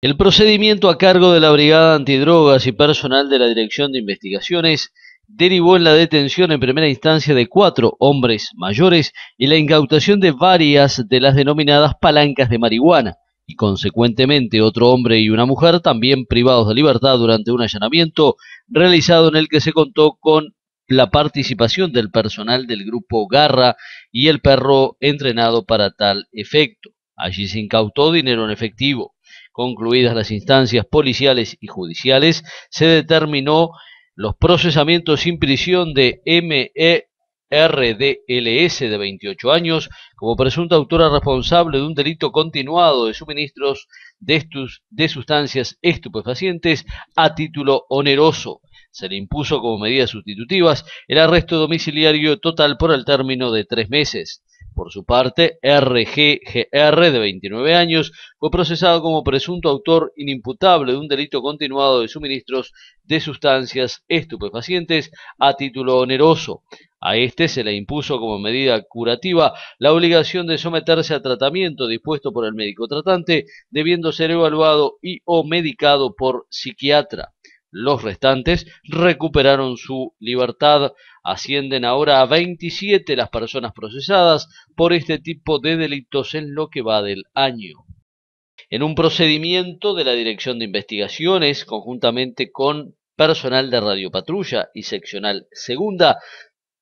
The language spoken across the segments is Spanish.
El procedimiento a cargo de la Brigada Antidrogas y personal de la Dirección de Investigaciones derivó en la detención en primera instancia de cuatro hombres mayores y la incautación de varias de las denominadas palancas de marihuana, y consecuentemente otro hombre y una mujer también privados de libertad durante un allanamiento realizado en el que se contó con la participación del personal del grupo Garra y el perro entrenado para tal efecto. Allí se incautó dinero en efectivo. Concluidas las instancias policiales y judiciales, se determinó los procesamientos sin prisión de MERDLS de 28 años como presunta autora responsable de un delito continuado de suministros de, sustancias estupefacientes a título oneroso. Se le impuso como medidas sustitutivas el arresto domiciliario total por el término de tres meses. Por su parte, RGGR, de 29 años, fue procesado como presunto autor inimputable de un delito continuado de suministros de sustancias estupefacientes a título oneroso. A este se le impuso como medida curativa la obligación de someterse a tratamiento dispuesto por el médico tratante, debiendo ser evaluado y o medicado por psiquiatra. Los restantes recuperaron su libertad. Ascienden ahora a 27 las personas procesadas por este tipo de delitos en lo que va del año. En un procedimiento de la Dirección de Investigaciones, conjuntamente con personal de Radio Patrulla y Seccional Segunda,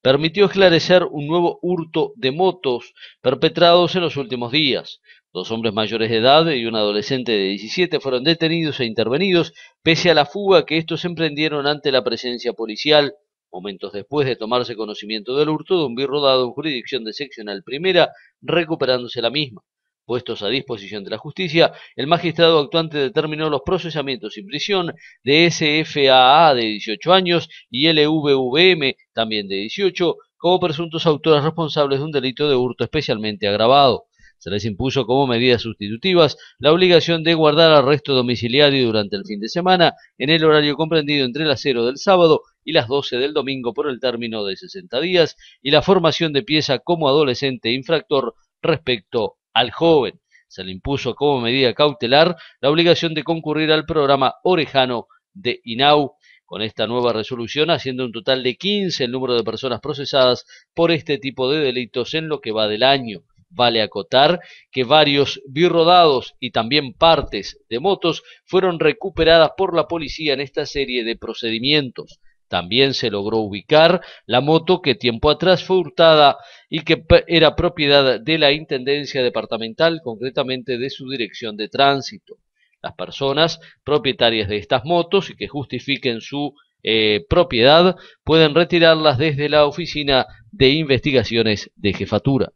permitió esclarecer un nuevo hurto de motos perpetrados en los últimos días. Dos hombres mayores de edad y un adolescente de 17 fueron detenidos e intervenidos pese a la fuga que estos emprendieron ante la presencia policial. Momentos después de tomarse conocimiento del hurto de un rodado en jurisdicción de seccional primera, recuperándose la misma puestos a disposición de la justicia, el magistrado actuante determinó los procesamientos sin prisión de SFAA de 18 años y LVVM, también de 18, como presuntos autores responsables de un delito de hurto especialmente agravado. Se les impuso como medidas sustitutivas la obligación de guardar arresto domiciliario durante el fin de semana en el horario comprendido entre las 0 del sábado y las 12 del domingo por el término de 60 días y la formación de pieza como adolescente infractor respecto al joven. Se le impuso como medida cautelar la obligación de concurrir al programa Orejano de INAU con esta nueva resolución, haciendo un total de 15 el número de personas procesadas por este tipo de delitos en lo que va del año. Vale acotar que varios birrodados y también partes de motos fueron recuperadas por la policía en esta serie de procedimientos. También se logró ubicar la moto que tiempo atrás fue hurtada y que era propiedad de la Intendencia Departamental, concretamente de su Dirección de Tránsito. Las personas propietarias de estas motos y que justifiquen su eh, propiedad pueden retirarlas desde la Oficina de Investigaciones de Jefatura.